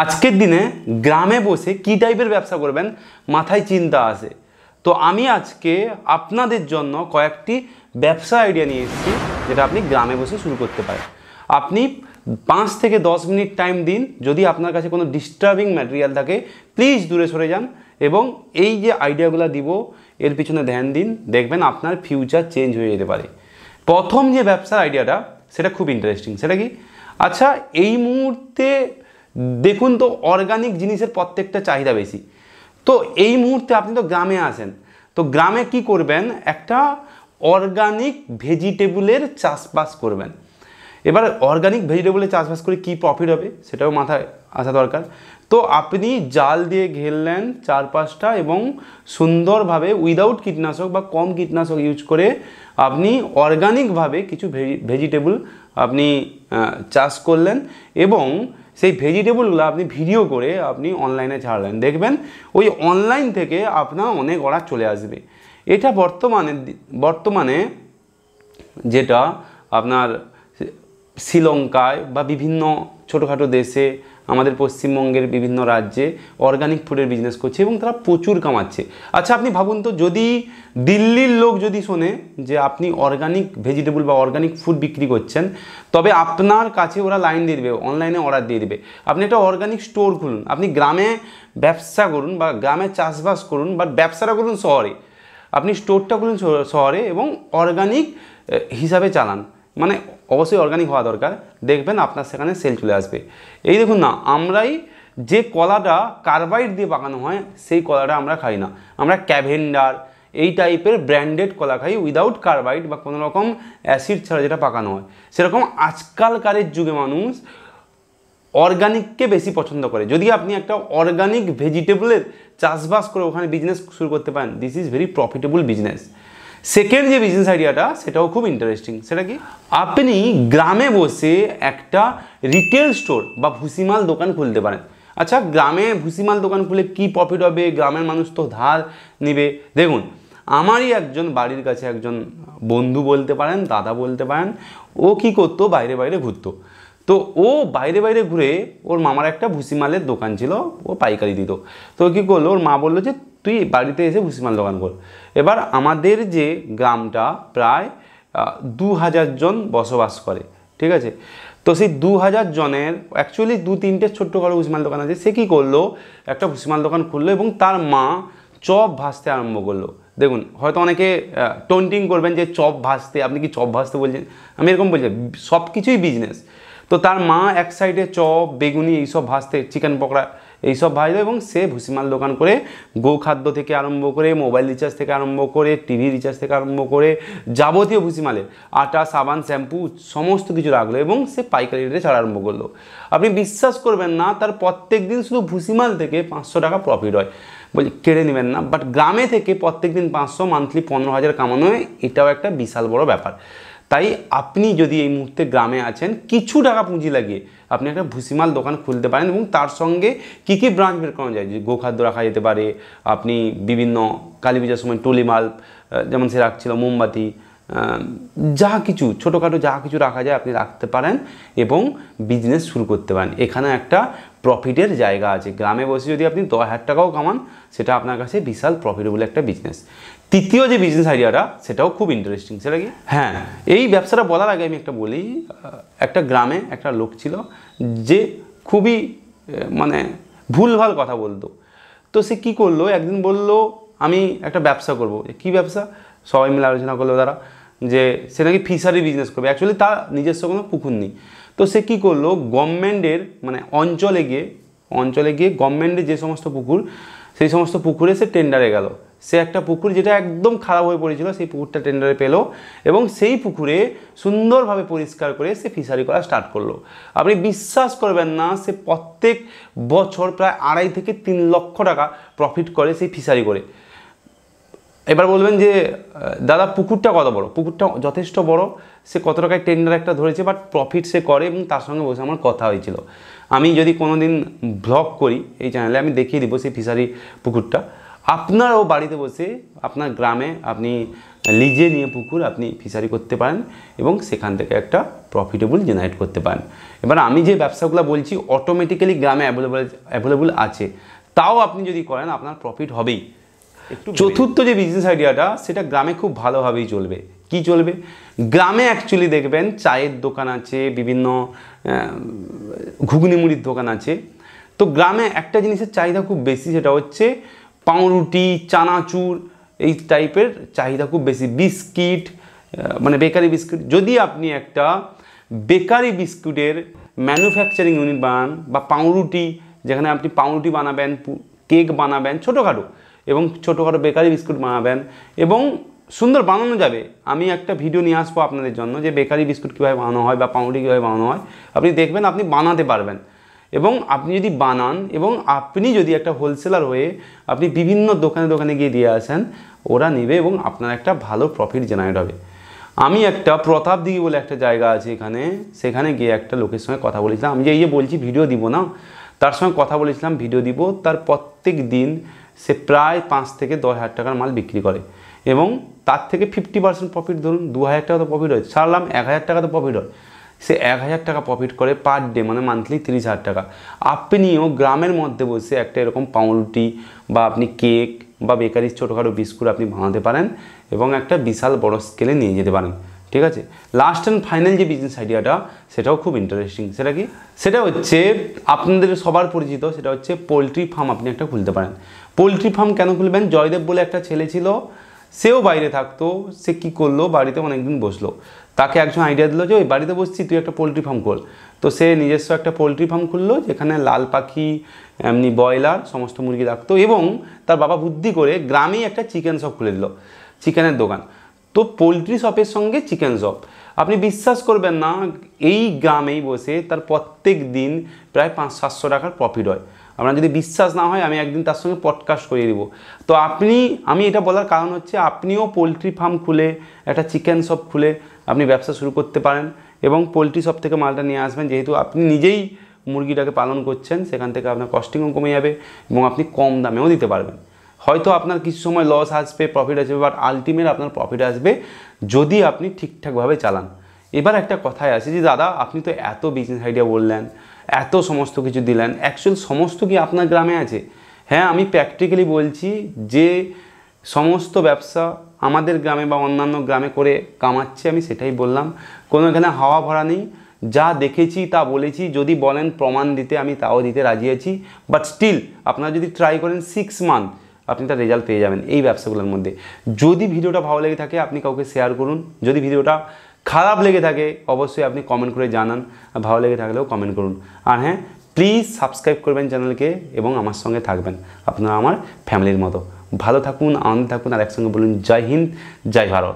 আজকের দিনে গ্রামে বসে কি টাইপের ব্যবসা করবেন মাথায় চিন্তা আসে তো আমি আজকে আপনাদের জন্য কয়েকটি ব্যবসা আইডিয়া নিয়ে এসেছি যেটা আপনি গ্রামে বসে শুরু করতে পারেন আপনি পাঁচ থেকে দশ মিনিট টাইম দিন যদি আপনার কাছে কোনো ডিস্টার্বিং ম্যাটেরিয়াল থাকে প্লিজ দূরে সরে যান এবং এই যে আইডিয়াগুলো দিব এর পিছনে ধ্যান দিন দেখবেন আপনার ফিউচার চেঞ্জ হয়ে যেতে পারে প্রথম যে ব্যবসার আইডিয়াটা সেটা খুব ইন্টারেস্টিং সেটা কি আচ্ছা এই মুহূর্তে দেখুন তো অর্গানিক জিনিসের প্রত্যেকটা চাহিদা বেশি তো এই মুহূর্তে আপনি তো গ্রামে আসেন তো গ্রামে কি করবেন একটা অর্গানিক ভেজিটেবলের চাষবাস করবেন এবার অর্গানিক ভেজিটেবলের চাষবাস করে কি প্রফিট হবে সেটাও মাথায় আসা দরকার তো আপনি জাল দিয়ে ঘেরলেন চার পাঁচটা এবং সুন্দরভাবে উইদাউট কীটনাশক বা কম কীটনাশক ইউজ করে আপনি অর্গানিকভাবে কিছু ভেজিটেবল আপনি চাষ করলেন এবং সেই ভেজিটেবলগুলো আপনি ভিডিও করে আপনি অনলাইনে ছাড়লেন দেখবেন ওই অনলাইন থেকে আপনার অনেক অর্ডার চলে আসবে এটা বর্তমানে বর্তমানে যেটা আপনার শ্রীলঙ্কায় বা বিভিন্ন ছোটোখাটো দেশে আমাদের পশ্চিমবঙ্গের বিভিন্ন রাজ্যে অর্গানিক ফুডের বিজনেস করছে এবং তারা প্রচুর কামাচ্ছে আচ্ছা আপনি ভাবুন তো যদি দিল্লির লোক যদি শোনে যে আপনি অর্গানিক ভেজিটেবল বা অর্গানিক ফুড বিক্রি করছেন তবে আপনার কাছে ওরা লাইন দিয়ে দেবে অনলাইনে অর্ডার দিয়ে দেবে আপনি একটা অর্গানিক স্টোর খুলুন আপনি গ্রামে ব্যবসা করুন বা গ্রামে চাষবাস করুন বা ব্যবসাটা করুন শহরে আপনি স্টোরটা করুন শহরে এবং অর্গানিক হিসাবে চালান মানে অবশ্যই অর্গানিক হওয়া দরকার দেখবেন আপনার সেখানে সেল চলে আসবে এই দেখুন না আমরাই যে কলাটা কার্বাইড দিয়ে পাকানো হয় সেই কলাটা আমরা খাই না আমরা ক্যাভেন্ডার এই টাইপের ব্র্যান্ডেড কলা খাই উইদাউট কার্বাইড বা কোনো রকম অ্যাসিড ছাড়া যেটা পাকানো হয় সেরকম আজকালকারের যুগে মানুষ অর্গানিককে বেশি পছন্দ করে যদি আপনি একটা অর্গানিক ভেজিটেবলের চাষবাস করে ওখানে বিজনেস শুরু করতে পারেন this is very profitable business second যে বিজনেস আইডিয়াটা সেটাও খুব ইন্টারেস্টিং সেটা কি আপনি গ্রামে বসে একটা রিটেল স্টোর বা ভুসিমাল দোকান খুলতে পারেন আচ্ছা গ্রামে ভুসিমাল দোকান খুলে কি প্রফিট হবে গ্রামের মানুষ তো ধার নেবে দেখুন আমারই একজন বাড়ির কাছে একজন বন্ধু বলতে পারেন দাদা বলতে পারেন ও কি করতো বাইরে বাইরে ঘুরতো তো ও বাইরে বাইরে ঘুরে ওর মামার একটা ভুসিমালের দোকান ছিল ও পাইকারি দিত তো কী করলো ওর মা বললো যে তুই বাড়িতে এসে ভুসিমাল দোকান কর এবার আমাদের যে গ্রামটা প্রায় দু হাজার জন বসবাস করে ঠিক আছে তো সেই দু হাজার জনের অ্যাকচুয়ালি দু তিনটে ছোট্ট বড় ভুসিমাল দোকান আছে সে কী করলো একটা ভুসিমাল দোকান খুললো এবং তার মা চপ ভাসতে আরম্ভ করলো দেখুন হয়তো অনেকে টোন্টিং করবেন যে চপ ভাসতে আপনি কি চপ ভাসতে বলছেন আমি এরকম বলছি সব কিছুই বিজনেস তো তার মা এক সাইডে চপ বেগুনি এইসব ভাজতে চিকেন পকোড়া এইসব ভাজতো এবং সে ভুসিমাল দোকান করে গো খাদ্য থেকে আরম্ভ করে মোবাইল রিচার্জ থেকে আরম্ভ করে টিভি রিচার্জ থেকে আরম্ভ করে যাবতীয় ভুসিমালের আটা সাবান শ্যাম্পু সমস্ত কিছু রাখলো এবং সে পাইকারি রেটে ছাড়া আরম্ভ করলো আপনি বিশ্বাস করবেন না তার প্রত্যেক দিন শুধু ভুসিমাল থেকে পাঁচশো টাকা প্রফিট হয় বলি কেড়ে নেবেন না বাট গ্রামে থেকে প্রত্যেক দিন পাঁচশো মান্থলি পনেরো হাজার কামানো এটাও একটা বিশাল বড় ব্যাপার তাই আপনি যদি এই মুহূর্তে গ্রামে আছেন কিছু টাকা পুঁজি লাগিয়ে আপনি একটা ভুসিমাল দোকান খুলতে পারেন এবং তার সঙ্গে কী কী ব্রাঞ্চ বের করা যায় যে গোখাদ্য রাখা যেতে পারে আপনি বিভিন্ন কালী পূজার সময় টলি যেমন সে রাখছিল মোমবাতি যা কিছু ছোটোখাটো যা কিছু রাখা যায় আপনি রাখতে পারেন এবং বিজনেস শুরু করতে পারেন এখানে একটা প্রফিটের জায়গা আছে গ্রামে বসে যদি আপনি দশ হাজার টাকাও কামান সেটা আপনার কাছে বিশাল প্রফিটেবল একটা বিজনেস তৃতীয় যে বিজনেস আইডিয়াটা সেটাও খুব ইন্টারেস্টিং সেটা কি হ্যাঁ এই ব্যবসাটা বলার আগে আমি একটা বলি একটা গ্রামে একটা লোক ছিল যে খুবই মানে ভুলভাল কথা বলতো তো সে কি করলো একদিন বলল আমি একটা ব্যবসা করব কি ব্যবসা সবাই মিলে আলোচনা করলো তারা যে সে নাকি ফিশারি বিজনেস করবে অ্যাকচুয়ালি তার নিজস্ব কোনো পুকুর নেই তো সে কী করলো গভর্নমেন্টের মানে অঞ্চলে গিয়ে অঞ্চলে গিয়ে গভর্নমেন্টের যে সমস্ত পুকুর সেই সমস্ত পুকুরে সে টেন্ডারে গেল সে একটা পুকুর যেটা একদম খারাপ হয়ে পড়েছিল সেই পুকুরটা টেন্ডারে পেলো এবং সেই পুকুরে সুন্দরভাবে পরিষ্কার করে সে ফিশারি করা স্টার্ট করলো আপনি বিশ্বাস করবেন না সে প্রত্যেক বছর প্রায় আড়াই থেকে তিন লক্ষ টাকা প্রফিট করে সেই ফিশারি করে এবার বলবেন যে দাদা পুকুরটা কত বড় পুকুরটা যথেষ্ট বড় সে কত টাকায় টেন্ডার একটা ধরেছে বাট প্রফিট সে করে এবং তার সঙ্গে বসে আমার কথা হয়েছিল আমি যদি কোনো দিন ব্লগ করি এই চ্যানেলে আমি দেখিয়ে দিব সেই ফিশারি পুকুরটা আপনারও বাড়িতে বসে আপনার গ্রামে আপনি লিজে নিয়ে পুকুর আপনি ফিশারি করতে পারেন এবং সেখান থেকে একটা প্রফিটেবল জেনারেট করতে পারেন এবার আমি যে ব্যবসাগুলো বলছি অটোমেটিক্যালি গ্রামে অ্যাভেলেবল অ্যাভেলেবল আছে তাও আপনি যদি করেন আপনার প্রফিট হবেই চতুর্থ যে বিজনেস আইডিয়াটা সেটা গ্রামে খুব ভালোভাবেই চলবে কি চলবে গ্রামে অ্যাকচুয়ালি দেখবেন চায়ের দোকান আছে বিভিন্ন ঘুগনি মুড়ির দোকান আছে তো গ্রামে একটা জিনিসের চাহিদা খুব বেশি সেটা হচ্ছে পাউরুটি চানাচুর এই টাইপের চাহিদা খুব বেশি বিস্কিট মানে বেকারি বিস্কুট যদি আপনি একটা বেকারি বিস্কুটের ম্যানুফ্যাকচারিং ইউনিট বানান বা পাউরুটি যেখানে আপনি পাউরুটি বানাবেন কেক বানাবেন ছোটোখাটো এবং ছোটোখাটো বেকারি বিস্কুট বানাবেন এবং সুন্দর বানানো যাবে আমি একটা ভিডিও নিয়ে আসবো আপনাদের জন্য যে বেকারি বিস্কুট কীভাবে বানানো হয় বা পাউরুটি কীভাবে বানানো হয় আপনি দেখবেন আপনি বানাতে পারবেন এবং আপনি যদি বানান এবং আপনি যদি একটা হোলসেলার হয়ে আপনি বিভিন্ন দোকানে দোকানে গিয়ে দিয়ে আসেন ওরা নেবে এবং আপনার একটা ভালো প্রফিট জেনারেট হবে আমি একটা প্রতাপদিঘি বলে একটা জায়গা আছে এখানে সেখানে গিয়ে একটা লোকের সঙ্গে কথা বলেছিলাম আমি যে এই যে বলছি ভিডিও দিব না তার সঙ্গে কথা বলেছিলাম ভিডিও দিব তার প্রত্যেক দিন সে প্রায় পাঁচ থেকে দশ হাজার টাকার মাল বিক্রি করে এবং তার থেকে ফিফটি পার্সেন্ট প্রফিট ধরুন দু হাজার টাকা তো প্রফিট হয় ছাড়লাম এক হাজার টাকা তো প্রফিট হয় সে এক হাজার টাকা প্রফিট করে পার ডে মানে মান্থলি তিরিশ হাজার টাকা আপনিও গ্রামের মধ্যে বসে একটা এরকম পাউরুটি বা আপনি কেক বা বেকারির ছোটোখাটো বিস্কুট আপনি বানাতে পারেন এবং একটা বিশাল বড় স্কেলে নিয়ে যেতে পারেন ঠিক আছে লাস্ট অ্যান্ড ফাইনাল যে বিজনেস আইডিয়াটা সেটাও খুব ইন্টারেস্টিং সেটা কি সেটা হচ্ছে আপনাদের সবার পরিচিত সেটা হচ্ছে পোলট্রি ফার্ম আপনি একটা খুলতে পারেন পোলট্রি ফার্ম কেন খুলবেন জয়দেব বলে একটা ছেলে ছিল সেও বাইরে থাকতো সে কি করলো বাড়িতে অনেকদিন বসলো তাকে একজন আইডিয়া দিল যে ওই বাড়িতে বসছি তুই একটা পোলট্রি ফার্ম খোল তো সে নিজস্ব একটা পোলট্রি ফার্ম খুললো যেখানে লাল পাখি এমনি ব্রয়লার সমস্ত মুরগি রাখতো এবং তার বাবা বুদ্ধি করে গ্রামেই একটা চিকেন শপ খুলে দিল চিকেনের দোকান তো পোলট্রি শপের সঙ্গে চিকেন শপ আপনি বিশ্বাস করবেন না এই গ্রামেই বসে তার প্রত্যেক দিন প্রায় পাঁচ সাতশো টাকার প্রফিট হয় আপনার যদি বিশ্বাস না হয় আমি একদিন তার সঙ্গে পডকাস্ট করিয়ে দেবো তো আপনি আমি এটা বলার কারণ হচ্ছে আপনিও পোলট্রি ফার্ম খুলে একটা চিকেন শপ খুলে আপনি ব্যবসা শুরু করতে পারেন এবং পোলট্রি শপ থেকে মালটা নিয়ে আসবেন যেহেতু আপনি নিজেই মুরগিটাকে পালন করছেন সেখান থেকে আপনার কস্টিংও কমে যাবে এবং আপনি কম দামেও দিতে পারবেন হয়তো আপনার কিছু সময় লস আসবে প্রফিট আসবে বাট আলটিমেট আপনার প্রফিট আসবে যদি আপনি ঠিকঠাকভাবে চালান এবার একটা কথায় আছে যে দাদা আপনি তো এত বিজনেস আইডিয়া বললেন এত সমস্ত কিছু দিলেন অ্যাকচুয়াল সমস্ত কি আপনার গ্রামে আছে হ্যাঁ আমি প্র্যাকটিক্যালি বলছি যে সমস্ত ব্যবসা আমাদের গ্রামে বা অন্যান্য গ্রামে করে কামাচ্ছে আমি সেটাই বললাম কোনো এখানে হাওয়া ভরা নেই যা দেখেছি তা বলেছি যদি বলেন প্রমাণ দিতে আমি তাও দিতে রাজি আছি বাট স্টিল আপনারা যদি ট্রাই করেন সিক্স মান্থ আপনি তার রেজাল্ট পেয়ে যাবেন এই ব্যবসাগুলোর মধ্যে যদি ভিডিওটা ভালো লেগে থাকে আপনি কাউকে শেয়ার করুন যদি ভিডিওটা খারাপ লেগে থাকে অবশ্যই আপনি কমেন্ট করে জানান ভালো লেগে থাকলেও কমেন্ট করুন আর হ্যাঁ প্লিজ সাবস্ক্রাইব করবেন চ্যানেলকে এবং আমার সঙ্গে থাকবেন আপনারা আমার ফ্যামিলির মতো ভালো থাকুন আনন্দে থাকুন আর একসঙ্গে বলুন জয় হিন্দ জয় ভারত